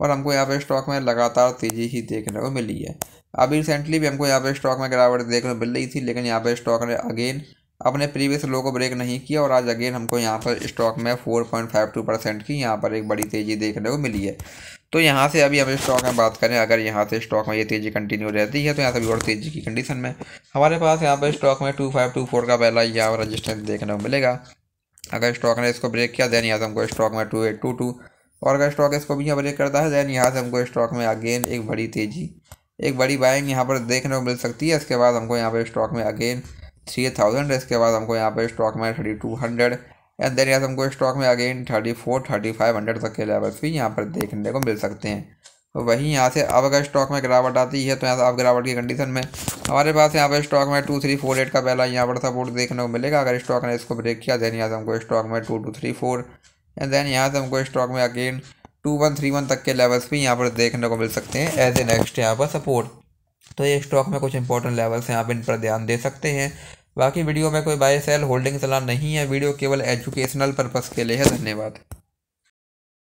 और हमको यहाँ पे स्टॉक में लगातार तेज़ी ही देखने को मिली है अभी रिसेंटली भी हमको यहाँ पे स्टॉक में गिरावट देखने को मिल रही थी लेकिन यहाँ पे स्टॉक ने अगेन अपने प्रीवियस लो को ब्रेक नहीं किया और आज अगेन हमको यहाँ पर स्टॉक में 4.52 परसेंट की यहाँ पर एक बड़ी तेज़ी देखने को मिली है तो यहाँ से अभी हम स्टॉक में बात करें अगर यहाँ से स्टॉक में ये तेज़ी कंटिन्यू रहती है तो यहाँ से भी और तेज़ी की कंडीशन में हमारे पास यहाँ पर स्टॉक में टू फाइव टू फोर का पहला यहाँ पर रजिस्टेंस देखने को मिलेगा अगर स्टॉक ने इसको ब्रेक किया देन यहाँ से हमको स्टॉक में टू एट टू टू और अगर स्टॉक इसको भी यहाँ ब्रेक करता है दैन यहाँ से हमको स्टॉक में अगेन एक बड़ी तेज़ी एक बड़ी बाइंग यहाँ पर देखने को मिल सकती है इसके बाद हमको यहाँ पर स्टॉक में अगेन थ्री थाउजेंड इसके बाद हमको यहाँ पर स्टॉक में thirty two hundred and then यहाँ से हमको स्टॉक में again thirty four thirty five hundred तक के लेवल्स भी यहाँ पर देखने को मिल सकते हैं तो वहीं यहाँ से अब अगर स्टॉक में गिरावट आती है तो यहाँ से अब गिरावट की कंडीशन में हमारे पास यहाँ पर स्टॉक में टू थ्री फोर एट का पहला यहाँ पर सपोर्ट देखने को मिलेगा अगर स्टॉक ने इसको ब्रेक किया देन यहाँ से हमको स्टॉक में two two three four and then यहाँ से हमको स्टॉक में again two one three one तक के लेवल्स भी यहाँ पर देखने को मिल सकते हैं एज ए नेक्स्ट यहाँ पर सपोर्ट तो ये स्टॉक में कुछ इंपॉर्टेंट लेवल्स हैं आप इन पर ध्यान दे सकते हैं बाकी वीडियो में कोई बाय सेल होल्डिंग सलाह नहीं है वीडियो केवल एजुकेशनल पर्पज़ के लिए है धन्यवाद